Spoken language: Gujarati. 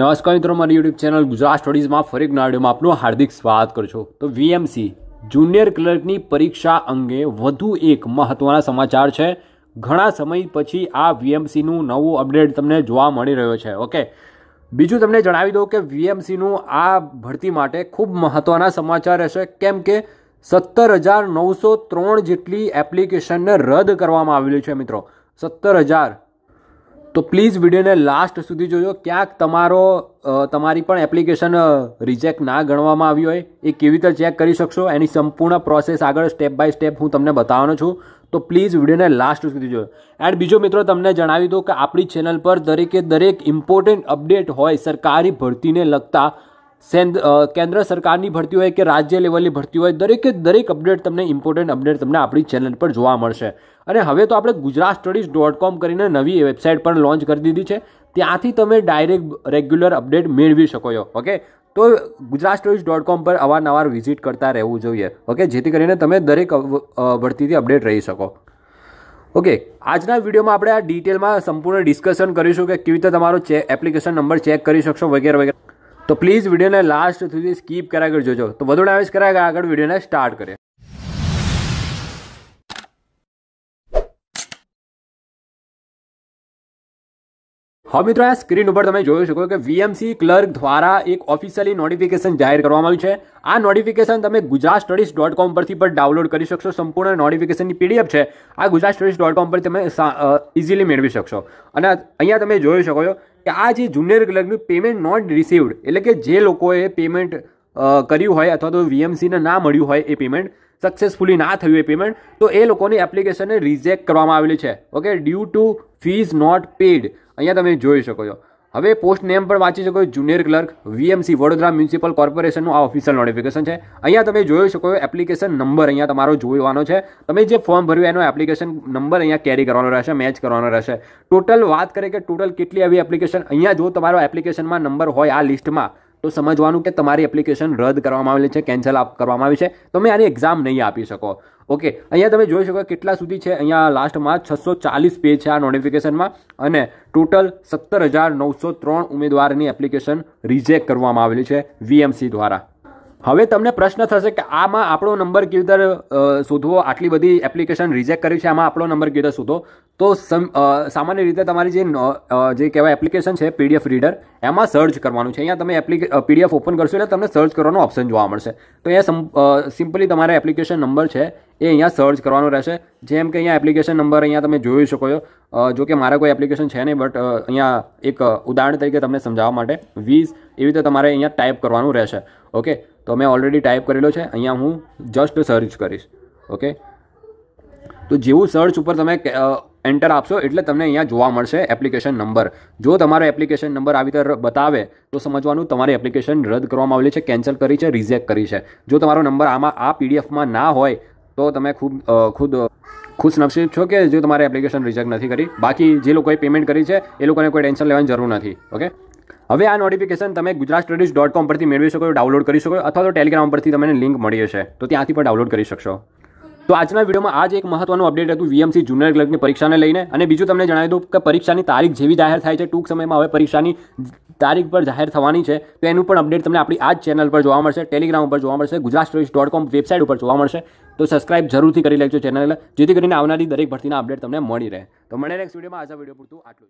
નમસ્કાર મિત્રો મારી યુટ્યુબ ચેનલ ગુજરાત સ્ટડીઝમાં ફરી નાડીઓમાં આપનું હાર્દિક સ્વાગત કરું છું તો વીએમસી જુનિયર ક્લર્કની પરીક્ષા અંગે વધુ એક મહત્ત્વના સમાચાર છે ઘણા સમય પછી આ વીએમસીનું નવું અપડેટ તમને જોવા મળી રહ્યો છે ઓકે બીજું તમને જણાવી દઉં કે વીએમસીનું આ ભરતી માટે ખૂબ મહત્ત્વના સમાચાર રહેશે કેમ કે સત્તર હજાર નવસો ત્રણ જેટલી એપ્લિકેશનને રદ કરવામાં આવેલી છે મિત્રો સત્તર હજાર તો પ્લીઝ વિડીયોને લાસ્ટ સુધી જોજો ક્યાંક તમારો તમારી પણ એપ્લિકેશન રિજેક્ટ ના ગણવામાં આવી હોય એ કેવી રીતે ચેક કરી શકશો એની સંપૂર્ણ પ્રોસેસ આગળ સ્ટેપ બાય સ્ટેપ હું તમને બતાવવાનો છું તો પ્લીઝ વિડીયોને લાસ્ટ સુધી જોયો એન્ડ બીજો મિત્રો તમને જણાવી દઉં કે આપણી ચેનલ પર દરેકે દરેક ઇમ્પોર્ટન્ટ અપડેટ હોય સરકારી ભરતીને લગતા કેન્દ્ર સરકારની ભરતી હોય કે રાજ્ય લેવલની ભરતી હોય દરેકે દરેક અપડેટ તમને ઇમ્પોર્ટન્ટ અપડેટ તમને આપણી ચેનલ પર જોવા મળશે અને હવે તો આપણે ગુજરાત સ્ટડીઝ ડોટ કોમ કરીને નવી વેબસાઇટ પણ લોન્ચ કરી દીધી છે ત્યાંથી તમે ડાયરેક્ટ રેગ્યુલર અપડેટ મેળવી શકો છો ઓકે તો ગુજરાત સ્ટોરીઝ ડોટ કોમ પર અવારનવાર વિઝિટ કરતા રહેવું જોઈએ ઓકે જેથી કરીને તમે દરેક ભરતીથી અપડેટ રહી શકો ઓકે આજના વિડીયોમાં આપણે આ ડિટેલમાં સંપૂર્ણ ડિસ્કશન કરીશું કે કેવી રીતે તમારો ચે એપ્લિકેશન નંબર ચેક કરી શકશો વગેરે વગેરે તો પ્લીઝ વિડીયોને લાસ્ટ સુધી સ્કીપ કરાગર જોજો તો વધુ ડાવેજ કરાગર આગળ વિડીયોને સ્ટાર્ટ કરીએ હા મિત્રો આ સ્ક્રીન ઉપર તમે જોઈ શકો કે વીએમસી ક્લર્ક દ્વારા એક ઓફિશિયલી નોટિફિકેશન જાહેર કરવામાં આવ્યું છે આ નોટિફિકેશન તમે ગુજરાત સ્ટડીઝ ડોટ કોમ પરથી પણ ડાઉનલોડ કરી શકશો સંપૂર્ણ નોટિફિકેશનની પીડીએફ છે આ ગુજરાત સ્ટડીઝ ડોટ કોમ પર તમે ઇઝીલી મેળવી શકશો અને અહીંયા તમે જોઈ શકો છો કે આ જે જુનિયર ક્લર્કનું પેમેન્ટ નોટ રિસીવડ એટલે કે જે લોકોએ પેમેન્ટ કર્યું હોય અથવા તો વીએમસીને ના મળ્યું હોય એ પેમેન્ટ સક્સેસફુલી ના થયું એ પેમેન્ટ તો એ લોકોની એપ્લિકેશનને રિજેક્ટ કરવામાં આવેલી છે okay due to fees not paid અહીંયા તમે જોઈ શકો છો હવે પોસ્ટ નેમ પણ વાંચી શકો junior clerk VMC Vadodara municipal કોર્પોરેશનનું આ ઓફિશિયલ નોટિફિકેશન છે અહીંયા તમે જોઈ શકો એપ્લિકેશન નંબર અહીંયા તમારો જોવાનો છે તમે જે ફોર્મ ભર્યું એનો એપ્લિકેશન નંબર અહીંયા કેરી કરવાનો રહેશે મેચ કરવાનો રહેશે ટોટલ વાત કરીએ કે ટોટલ કેટલી આવી એપ્લિકેશન અહીંયા જો તમારો એપ્લિકેશનમાં નંબર હોય આ લિસ્ટમાં તો સમજવાનું કે તમારી એપ્લિકેશન રદ કરવામાં આવેલી છે કેન્સલ કરવામાં આવી છે તમે આની એક્ઝામ નહીં આપી શકો ઓકે અહીંયા તમે જોઈ શકો કેટલા સુધી છે અહીંયા લાસ્ટમાં છસો ચાલીસ પેજ છે આ નોટિફિકેશનમાં અને ટોટલ સત્તર હજાર નવસો ત્રણ ઉમેદવારની એપ્લિકેશન રિજેક્ટ કરવામાં આવેલી છે વીએમસી દ્વારા હવે તમને પ્રશ્ન થશે કે આમાં આપણો નંબર કેવી રીતે શોધવો આટલી બધી એપ્લિકેશન રિજેક્ટ કરી છે આમાં આપણો નંબર કેવી રીતે શોધો તો સામાન્ય રીતે તમારી જે જે કહેવાય એપ્લિકેશન છે પીડીએફ રીડર એમાં સર્ચ કરવાનું છે અહીંયા તમે એપ્લિકે પીડીએફ ઓપન કરશો એટલે તમને સર્ચ કરવાનો ઓપ્શન જોવા મળશે તો અહીંયા સિમ્પલી તમારે એપ્લિકેશન નંબર છે એ અહીંયા સર્ચ કરવાનો રહેશે જેમ કે અહીંયા એપ્લિકેશન નંબર અહીંયા તમે જોઈ શકો છો જો કે મારા કોઈ એપ્લિકેશન છે નહીં બટ અહીંયા એક ઉદાહરણ તરીકે તમને સમજાવવા માટે વીસ એવી રીતે તમારે અહીંયા ટાઈપ કરવાનું રહેશે ઓકે તો મેં ઓલરેડી ટાઈપ કરેલો છે અહીંયા હું જસ્ટ સર્ચ કરીશ ઓકે તો જેવું સર્ચ ઉપર તમે એન્ટર આપશો એટલે તમને અહીંયા જોવા મળશે એપ્લિકેશન નંબર જો તમારો એપ્લિકેશન નંબર આવી રીતે બતાવે તો સમજવાનું તમારી એપ્લિકેશન રદ કરવામાં આવેલી છે કેન્સલ કરી છે રિજેક્ટ કરી છે જો તમારો નંબર આમાં આ પીડીએફમાં ના હોય તો તમે ખૂબ ખુદ ખુશ ખુશનસીબ છો કે જો તમારે એપ્લિકેશન રિજેક્ટ નથી કરી બાકી જે લોકોએ પેમેન્ટ કરી છે એ લોકોને કોઈ ટેન્શન લેવાની જરૂર નથી ઓકે હવે આ નોટિફિકેશન તમે ગુજરાત સ્ટડીઝ ડોટ કોમ પરથી મેળવી શકો ડાઉનલોડ કરી શકો અથવા તો ટેલિગ્રામ પરથી તમને લિંક મળી હશે તો ત્યાંથી પણ ડાઉનલોડ કરી શકશો તો આજના વિડીયોમાં આજ એક મહત્વનું અપડેટ હતું વીએમસી જુનિયર ક્લર્કની પરીક્ષાને લઈને અને બીજું તમને જણાવી દઉં કે પરીક્ષાની તારીખ જેવી જાહેર થાય છે ટૂંક સમયમાં હવે પરીક્ષાની તારીખ પર જાહેર થવાની છે તો એનું પણ અપડેટ તમને આપણી આ જ ચેનલ પર જોવા મળશે ટેલિગ્રામ પર જોવા મળશે Gujarat stories dot com website ઉપર જોવા મળશે તો સબસ્ક્રાઇબ જરૂરથી કરી લેજો ચેનલ જેથી કરીને આવનારી દરેક ભરતીના અપડેટ તમને મળી રહે તો મને નેક્સ્ટ વિડીયોમાં આજના વિડીયો પૂરતું આટલું